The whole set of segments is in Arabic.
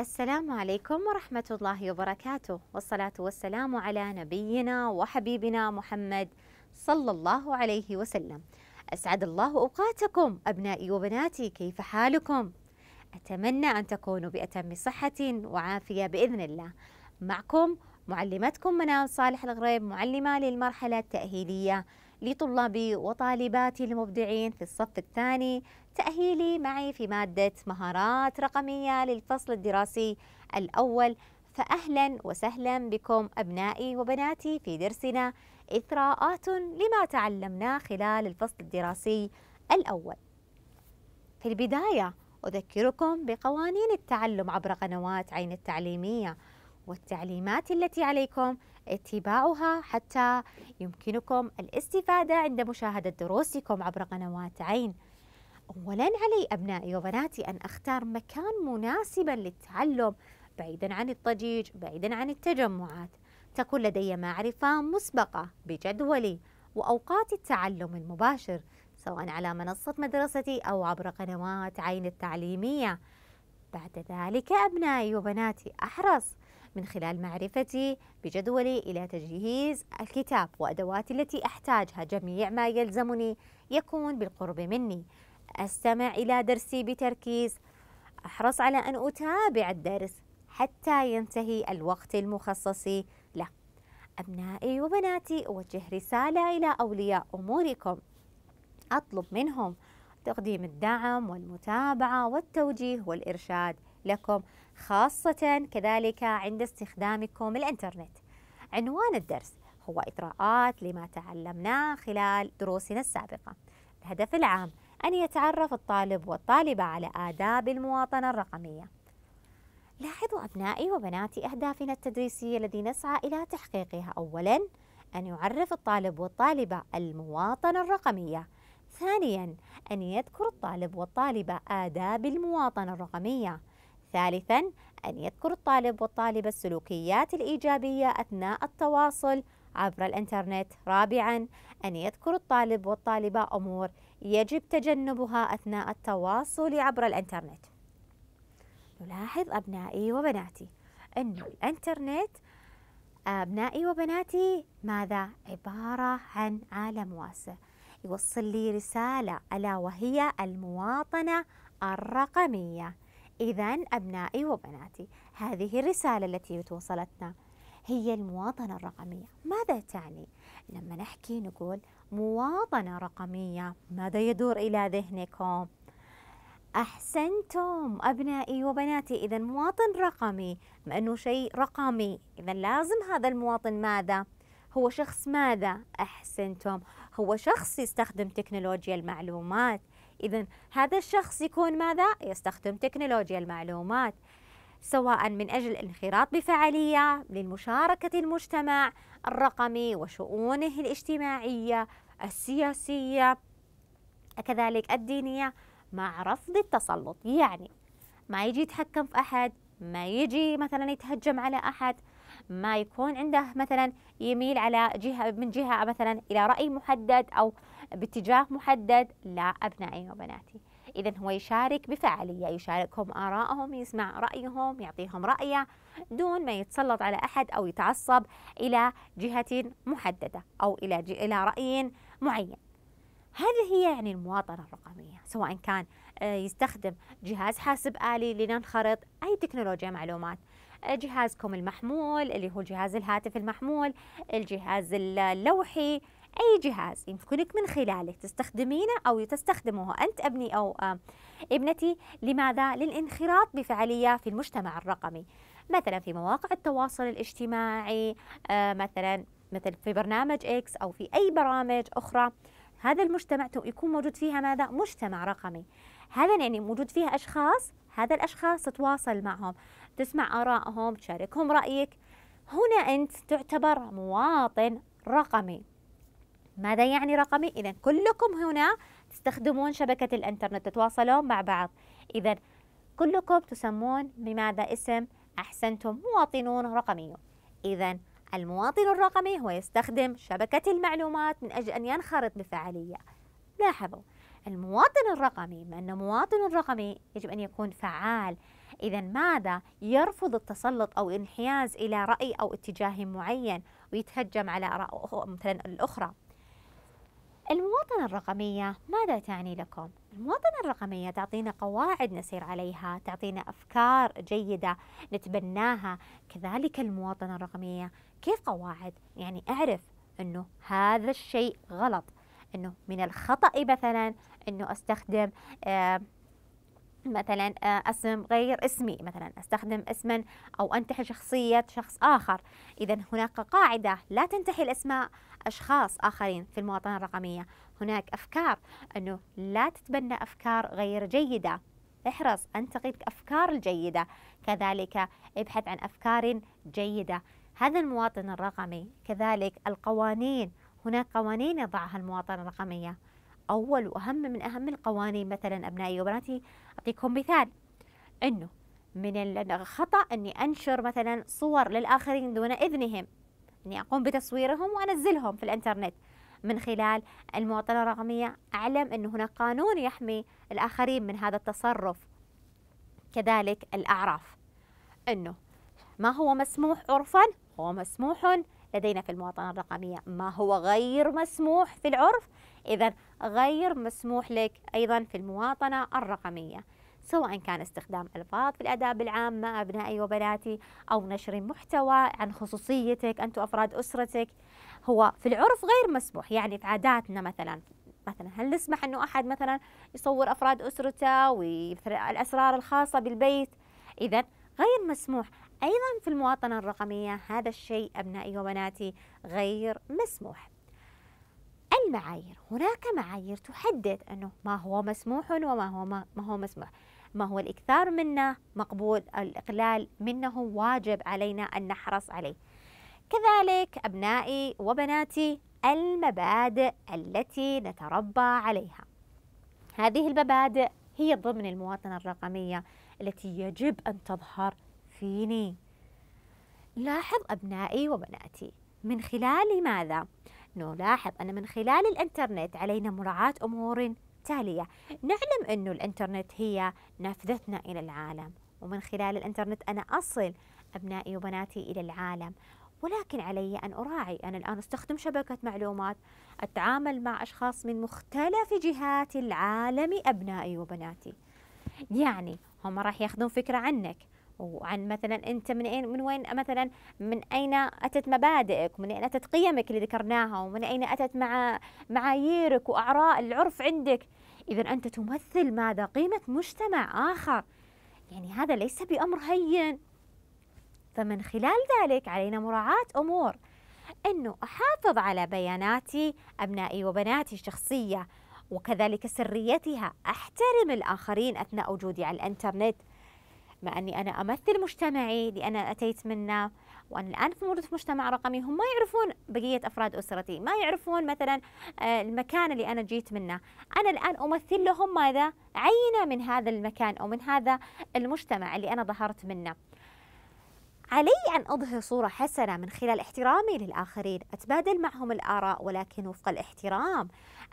السلام عليكم ورحمة الله وبركاته والصلاة والسلام على نبينا وحبيبنا محمد صلى الله عليه وسلم أسعد الله أوقاتكم أبنائي وبناتي كيف حالكم؟ أتمنى أن تكونوا بأتم صحة وعافية بإذن الله معكم معلمتكم منال صالح الغريب معلمة للمرحلة التأهيلية لطلابي وطالباتي المبدعين في الصف الثاني تأهيلي معي في مادة مهارات رقمية للفصل الدراسي الأول فأهلا وسهلا بكم أبنائي وبناتي في درسنا إثراءات لما تعلمناه خلال الفصل الدراسي الأول في البداية أذكركم بقوانين التعلم عبر قنوات عين التعليمية والتعليمات التي عليكم اتباعها حتى يمكنكم الاستفادة عند مشاهدة دروسكم عبر قنوات عين أولا علي أبنائي وبناتي أن أختار مكان مناسبا للتعلم بعيدا عن الضجيج بعيدا عن التجمعات تكون لدي معرفة مسبقة بجدولي وأوقات التعلم المباشر سواء على منصة مدرستي أو عبر قنوات عين التعليمية بعد ذلك أبنائي وبناتي أحرص من خلال معرفتي بجدولي إلى تجهيز الكتاب وأدواتي التي أحتاجها جميع ما يلزمني يكون بالقرب مني أستمع إلى درسي بتركيز أحرص على أن أتابع الدرس حتى ينتهي الوقت المخصص له أبنائي وبناتي أوجه رسالة إلى أولياء أموركم أطلب منهم تقديم الدعم والمتابعة والتوجيه والإرشاد لكم خاصة كذلك عند استخدامكم الإنترنت. عنوان الدرس هو إطراءات لما تعلمناه خلال دروسنا السابقة. الهدف العام أن يتعرف الطالب والطالبة على آداب المواطنة الرقمية. لاحظوا أبنائي وبناتي أهدافنا التدريسية التي نسعى إلى تحقيقها أولاً أن يعرف الطالب والطالبة المواطنة الرقمية ثانياً أن يذكر الطالب والطالبة آداب المواطنة الرقمية ثالثا أن يذكر الطالب والطالبة السلوكيات الإيجابية أثناء التواصل عبر الإنترنت رابعا أن يذكر الطالب والطالبة أمور يجب تجنبها أثناء التواصل عبر الإنترنت نلاحظ أبنائي وبناتي أن الإنترنت أبنائي وبناتي ماذا؟ عبارة عن عالم واسع يوصل لي رسالة ألا وهي المواطنة الرقمية إذا أبنائي وبناتي هذه الرسالة التي توصلتنا هي المواطنة الرقمية ماذا تعني؟ لما نحكي نقول مواطنة رقمية ماذا يدور إلى ذهنكم؟ أحسنتم أبنائي وبناتي إذا مواطن رقمي ما أنه شيء رقمي إذا لازم هذا المواطن ماذا؟ هو شخص ماذا؟ أحسنتم هو شخص يستخدم تكنولوجيا المعلومات إذا هذا الشخص يكون ماذا؟ يستخدم تكنولوجيا المعلومات سواء من أجل الانخراط بفعالية للمشاركة المجتمع الرقمي وشؤونه الاجتماعية السياسية كذلك الدينية مع رفض التسلط يعني ما يجي يتحكم في أحد ما يجي مثلا يتهجم على أحد ما يكون عنده مثلا يميل على جهة من جهة مثلا إلى رأي محدد أو باتجاه محدد لأبنائي وبناتي إذا هو يشارك بفعالية يشاركهم آرائهم يسمع رأيهم يعطيهم رأيه دون ما يتسلط على أحد أو يتعصب إلى جهة محددة أو إلى, إلى رأي معين هذه هي يعني المواطنة الرقمية سواء كان آه، يستخدم جهاز حاسب آلي لننخرط أي تكنولوجيا معلومات آه، جهازكم المحمول اللي هو جهاز الهاتف المحمول الجهاز اللوحي أي جهاز يمكنك من خلاله تستخدمينه أو تستخدمه أنت أبني أو آه، ابنتي لماذا؟ للانخراط بفعالية في المجتمع الرقمي مثلا في مواقع التواصل الاجتماعي آه، مثلا مثل في برنامج إكس أو في أي برامج أخرى هذا المجتمع يكون موجود فيها ماذا؟ مجتمع رقمي هذا يعني موجود فيها أشخاص هذا الأشخاص تتواصل معهم تسمع آرائهم تشاركهم رأيك هنا أنت تعتبر مواطن رقمي ماذا يعني رقمي؟ إذا كلكم هنا تستخدمون شبكة الإنترنت تتواصلون مع بعض إذا كلكم تسمون بماذا اسم أحسنتم مواطنون رقميون إذا المواطن الرقمي هو يستخدم شبكة المعلومات من أجل أن ينخرط بفعالية لاحظوا المواطن الرقمي بما أنه مواطن رقمي يجب أن يكون فعال إذا ماذا يرفض التسلط أو الانحياز إلى رأي أو اتجاه معين ويتهجم على آراء مثلا الأخرى المواطنة الرقمية ماذا تعني لكم؟ المواطنة الرقمية تعطينا قواعد نسير عليها، تعطينا أفكار جيدة نتبناها، كذلك المواطنة الرقمية كيف قواعد؟ يعني أعرف أنه هذا الشيء غلط، أنه من الخطأ مثلا أنه أستخدم آه مثلا آه، اسم غير اسمي مثلا استخدم اسما او انتحي شخصيه شخص اخر اذا هناك قاعده لا تنتحي الاسماء اشخاص اخرين في المواطنه الرقميه هناك افكار انه لا تتبنى افكار غير جيده احرص ان الافكار الجيده كذلك ابحث عن افكار جيده هذا المواطن الرقمي كذلك القوانين هناك قوانين يضعها المواطنه الرقميه أول وأهم من أهم القوانين مثلا أبنائي وبناتي أعطيكم مثال أنه من الخطأ أني أنشر مثلا صور للآخرين دون إذنهم أني أقوم بتصويرهم وأنزلهم في الإنترنت من خلال المواطنة الرقمية أعلم أن هناك قانون يحمي الآخرين من هذا التصرف كذلك الأعراف أنه ما هو مسموح عرفا هو مسموح لدينا في المواطنة الرقمية ما هو غير مسموح في العرف إذا غير مسموح لك أيضا في المواطنة الرقمية سواء كان استخدام ألفاظ في الآداب العامة أبنائي وبناتي أو نشر محتوى عن خصوصيتك أنت وأفراد أسرتك هو في العرف غير مسموح يعني في عاداتنا مثلا مثلا هل نسمح أنه أحد مثلا يصور أفراد أسرته والأسرار الخاصة بالبيت إذا غير مسموح أيضا في المواطنة الرقمية هذا الشيء أبنائي وبناتي غير مسموح المعايير هناك معايير تحدد أنه ما هو مسموح وما هو ما, ما هو مسموح ما هو الإكثار منه مقبول الإقلال منه واجب علينا أن نحرص عليه كذلك أبنائي وبناتي المبادئ التي نتربى عليها هذه المبادئ هي ضمن المواطنة الرقمية التي يجب أن تظهر فيني لاحظ أبنائي وبناتي من خلال ماذا؟ نلاحظ أن من خلال الإنترنت علينا مراعاة أمور تالية نعلم أن الإنترنت هي نافذتنا إلى العالم ومن خلال الإنترنت أنا أصل أبنائي وبناتي إلى العالم ولكن علي أن أراعي أنا الآن أستخدم شبكة معلومات أتعامل مع أشخاص من مختلف جهات العالم أبنائي وبناتي يعني هم راح ياخذون فكرة عنك وعن مثلا انت من اين من وين مثلا من اين اتت مبادئك ومن اين اتت قيمك اللي ذكرناها ومن اين اتت مع معاييرك واعراء العرف عندك اذا انت تمثل ماذا قيمه مجتمع اخر يعني هذا ليس بامر هين فمن خلال ذلك علينا مراعاه امور انه احافظ على بياناتي ابنائي وبناتي الشخصيه وكذلك سريتها احترم الاخرين اثناء وجودي على الانترنت مع أني أنا أمثل مجتمعي اللي أنا أتيت منه وأنا الآن موجود في مجتمع رقمي هم ما يعرفون بقية أفراد أسرتي ما يعرفون مثلا آه، المكان اللي أنا جيت منه أنا الآن أمثل لهم ماذا عينة من هذا المكان أو من هذا المجتمع اللي أنا ظهرت منه علي أن أظهر صورة حسنة من خلال احترامي للآخرين أتبادل معهم الآراء ولكن وفق الاحترام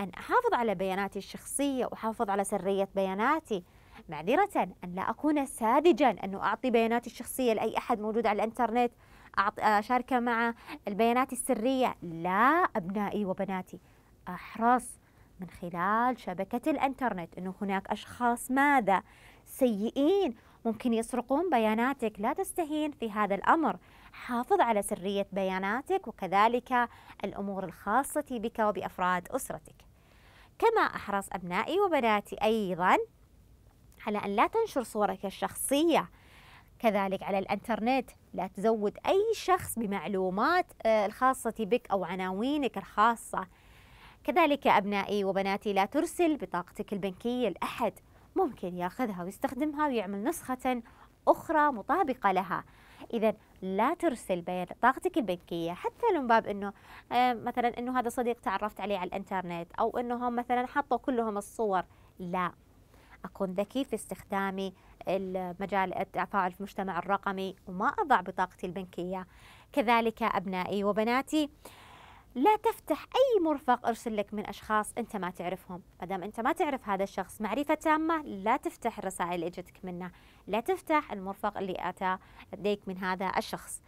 أن أحافظ على بياناتي الشخصية وأحافظ على سرية بياناتي معذرة أن لا أكون ساذجا أنه أعطي بياناتي الشخصية لأي أحد موجود على الإنترنت آه، أشاركه مع البيانات السرية لا أبنائي وبناتي أحرص من خلال شبكة الإنترنت أنه هناك أشخاص ماذا سيئين ممكن يسرقون بياناتك لا تستهين في هذا الأمر حافظ على سرية بياناتك وكذلك الأمور الخاصة بك وبأفراد أسرتك كما أحرص أبنائي وبناتي أيضا على أن لا تنشر صورك الشخصية كذلك على الانترنت لا تزود أي شخص بمعلومات آه، الخاصة بك أو عناوينك الخاصة كذلك يا أبنائي وبناتي لا ترسل بطاقتك البنكية لأحد ممكن ياخذها ويستخدمها ويعمل نسخة أخرى مطابقة لها إذا لا ترسل بطاقتك البنكية حتى من باب أنه آه، مثلا أنه هذا صديق تعرفت عليه على الإنترنت أو أنهم مثلا حطوا كلهم الصور لا أكون ذكي في استخدامي المجال التفاعل في المجتمع الرقمي وما أضع بطاقتي البنكية كذلك أبنائي وبناتي لا تفتح أي مرفق أرسل لك من أشخاص أنت ما تعرفهم مدام أنت ما تعرف هذا الشخص معرفة تامة لا تفتح الرسائل اللي اجتك منه لا تفتح المرفق اللي أتى لديك من هذا الشخص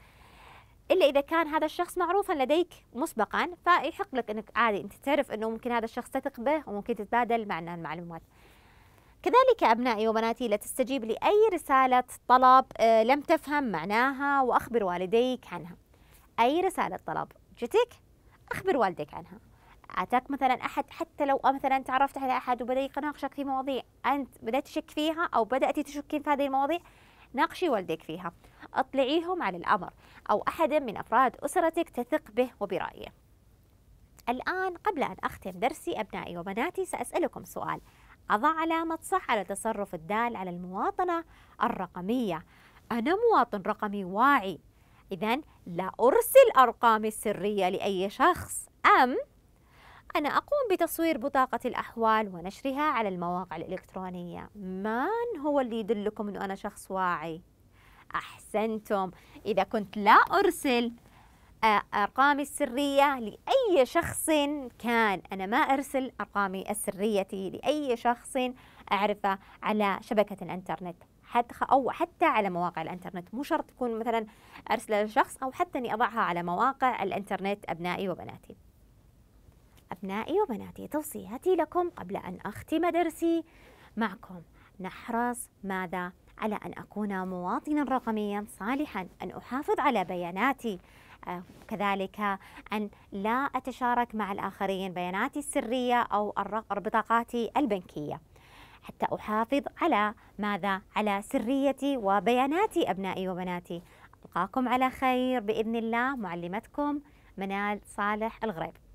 إلا إذا كان هذا الشخص معروفا لديك مسبقا فيحق لك أنك عادي أنت تعرف أنه ممكن هذا الشخص تثق به وممكن تتبادل معنا المعلومات كذلك أبنائي وبناتي لا تستجيب لأي رسالة طلب آه، لم تفهم معناها وأخبر والديك عنها أي رسالة طلب جتك أخبر والديك عنها أتاك مثلا أحد حتى لو آه، مثلا تعرفت على أحد وبدأ يناقشك في مواضيع أنت بدأت تشك فيها أو بدأت تشكين في هذه المواضيع ناقشي والديك فيها أطلعيهم على الأمر أو أحد من أفراد أسرتك تثق به وبرأيه الآن قبل أن أختم درسي أبنائي وبناتي سأسألكم سؤال أضع علامة صح على تصرف الدال على المواطنة الرقمية أنا مواطن رقمي واعي إذا لا أرسل أرقامي السرية لأي شخص أم أنا أقوم بتصوير بطاقة الأحوال ونشرها على المواقع الإلكترونية من هو اللي يدلكم أنه أنا شخص واعي؟ أحسنتم إذا كنت لا أرسل أرقامي السرية لأي شخص كان أنا ما أرسل أرقامي السرية لأي شخص أعرفه على شبكة الإنترنت حتى أو حتى على مواقع الإنترنت مو شرط تكون مثلا أرسلها لشخص أو حتى أني أضعها على مواقع الإنترنت أبنائي وبناتي أبنائي وبناتي توصياتي لكم قبل أن أختم درسي معكم نحرص ماذا على أن أكون مواطنا رقميا صالحا أن أحافظ على بياناتي آه، كذلك أن لا أتشارك مع الآخرين بياناتي السرية أو بطاقاتي البنكية حتى أحافظ على ماذا؟ على سريتي وبياناتي أبنائي وبناتي ألقاكم على خير بإذن الله معلمتكم منال صالح الغريب